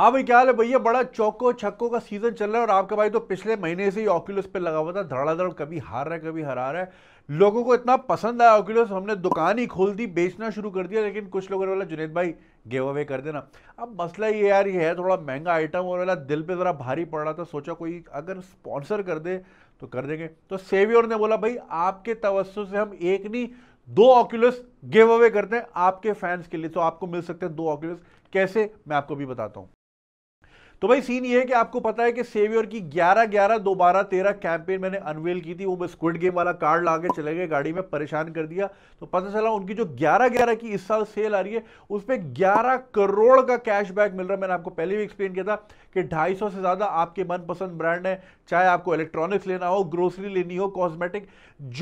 हाँ भाई क्या हाल है भैया बड़ा चौको छक्को का सीजन चल रहा है और आपका भाई तो पिछले महीने से ही ऑक्यूलस पे लगा हुआ था धड़ाधड़ कभी हार रहा है कभी हरा रहा है लोगों को इतना पसंद आया ऑक्यूलस हमने दुकान ही खोल दी बेचना शुरू कर दिया लेकिन कुछ लोगों ने बोला जुनेद भाई गेव अवे कर देना अब मसला ये यार ये है थोड़ा महंगा आइटम और वाला दिल पर ज़रा भारी पड़ रहा था सोचा कोई अगर स्पॉन्सर कर दे तो कर देंगे तो सेवियर ने बोला भाई आपके तवस्सु से हम एक नहीं दो ऑक्यूलस गिव अवे करते हैं आपके फैंस के लिए तो आपको मिल सकते हैं दो ऑक्यूलस कैसे मैं आपको भी बताता हूँ तो भाई सीन ये है कि आपको पता है कि सेवियर की 11 11 दो बारह तेरह कैंपेन मैंने अनवेल की थी वो स्क्विड गेम वाला कार्ड ला के चले गए गाड़ी में परेशान कर दिया तो पता चला उनकी जो 11 11 की इस साल सेल आ रही है उस पर ग्यारह करोड़ का कैशबैक मिल रहा है मैंने आपको पहले भी एक्सप्लेन किया था कि ढाई से ज़्यादा आपके मनपसंद ब्रांड है चाहे आपको इलेक्ट्रॉनिक्स लेना हो ग्रोसरी लेनी हो कॉस्मेटिक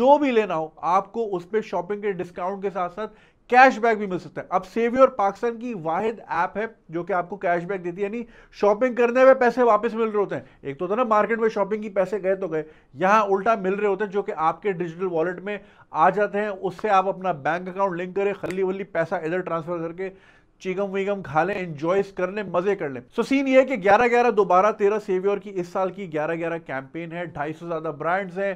जो भी लेना हो आपको उस पर शॉपिंग के डिस्काउंट के साथ साथ कैशबैक भी मिल सकता है अब सेवियर पाकिस्तान की वाहिद ऐप है जो कि आपको कैशबैक देती है यानी शॉपिंग करने में पैसे वापस मिल रहे होते हैं एक तो था ना मार्केट में शॉपिंग की पैसे गए तो गए यहाँ उल्टा मिल रहे होते हैं जो कि आपके डिजिटल वॉलेट में आ जाते हैं उससे आप अपना बैंक अकाउंट लिंक करें खली वली पैसा इधर ट्रांसफर करके चिगम विगम खा लें एंजॉय कर लें मजे कर लें सो सीन ये कि 11 11 दोबारा 13 सेवियर की इस साल की 11 11 कैंपेन है ढाई सौ ज़्यादा ब्रांड्स हैं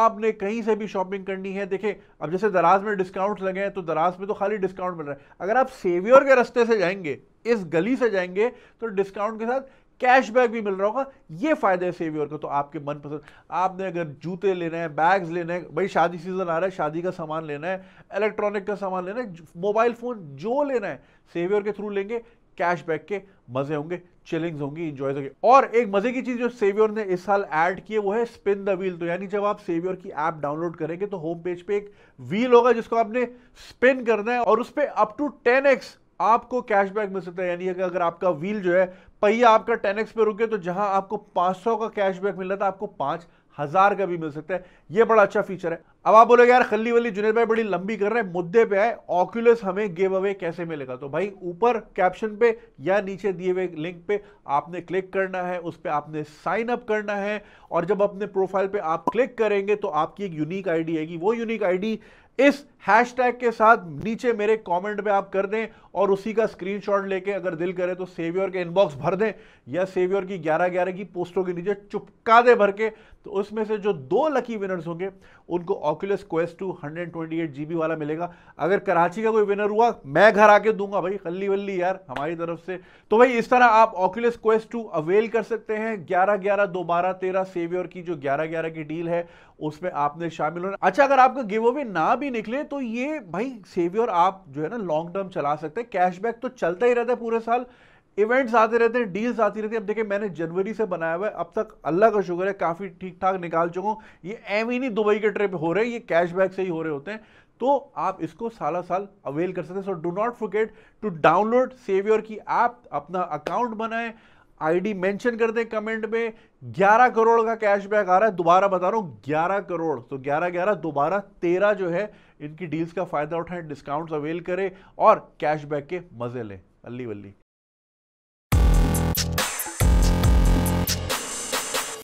आपने कहीं से भी शॉपिंग करनी है देखें अब जैसे दराज में डिस्काउंट लगे हैं तो दराज में तो खाली डिस्काउंट मिल रहा है अगर आप सेवियर के रस्ते से जाएंगे इस गली से जाएंगे तो डिस्काउंट के साथ कैशबैक भी मिल रहा होगा ये फायदे है सेवियर का तो आपके मनपसंद आपने अगर जूते लेने हैं बैग्स लेने हैं भाई शादी सीजन आ रहा है शादी का सामान लेना है इलेक्ट्रॉनिक का सामान लेना है मोबाइल फ़ोन जो लेना है सेवियर के थ्रू लेंगे कैशबैक के मजे होंगे चिलिंग्स होंगी इंजॉय होंगे और एक मजे की चीज जो सेवियर ने इस साल ऐड की है वो है स्पिन द व्हील तो यानी जब आप सेवियर की ऐप डाउनलोड करेंगे तो होम पेज पे एक व्हील होगा जिसको आपने स्पिन करना है और उस पर अप टू टेन एक्स आपको कैशबैक मिल सकता है यानी कि अगर आपका व्हील जो है पहिया आपका 10x पे रुके तो जहां आपको 500 का कैशबैक मिल रहा था आपको पांच हजार का भी मिल सकता है यह बड़ा अच्छा फीचर है अब आप बोलोगे यार खल्ली वाली जुनेद भाई बड़ी लंबी कर रहे हैं मुद्दे पे आए ऑक्यूलस हमें गिव अवे कैसे मिलेगा तो भाई ऊपर कैप्शन पे या नीचे दिए हुए लिंक पे आपने क्लिक करना है उस पर आपने साइन अप करना है और जब अपने प्रोफाइल पे आप क्लिक करेंगे तो आपकी एक यूनिक आईडी आएगी वो यूनिक आईडी इस हैशटैग के साथ नीचे मेरे कमेंट में आप कर दें और उसी का स्क्रीनशॉट लेके अगर दिल करे तो सेवियर के इनबॉक्स भर दें या सेवियर की ग्यारह ग्यारह की पोस्टों के नीचे चुपका दे भर के तो उसमें से जो दो लकी विनर्स होंगे उनको Oculus Quest two hundred twenty eight G B वाला मिलेगा अगर कराची का कोई विनर हुआ मैं घर आके दूंगा भाई खल्ली वल्ली यार हमारी तरफ से तो भाई इस तरह आप ऑक्यूलस क्वेस्ट टू अवेल कर सकते हैं ग्यारह ग्यारह दो बारह तेरह सेवियर की जो ग्यारह ग्यारह की डील है उसमें आपने शामिल होना अच्छा अगर आपका गिव अवे ना भी निकले तो ये भाई सेवियर आप जो है ना लॉन्ग टर्म चला सकते हैं कैशबैक तो चलता ही रहता है पूरे साल इवेंट्स आते रहते हैं डील्स आती रहती है अब देखिए मैंने जनवरी से बनाया हुआ है अब तक अल्लाह का शुक्र है काफ़ी ठीक ठाक निकाल चुका हूँ ये एम ही नहीं दुबई के ट्रिप हो रहे ये कैशबैक से ही हो रहे होते हैं तो आप इसको साला साल अवेल कर सकते हैं so do not forget to download Saviour की ऐप अपना अकाउंट बनाएं आईडी मेंशन कर दें कमेंट में 11 करोड़ का कैशबैक आ रहा है दोबारा बता रहा हूँ 11 करोड़ तो 11 11 दोबारा 13 जो है इनकी डील्स का फ़ायदा उठाएं डिस्काउंट्स अवेल करें और कैशबैक के मज़े लें अल्ली वल्ली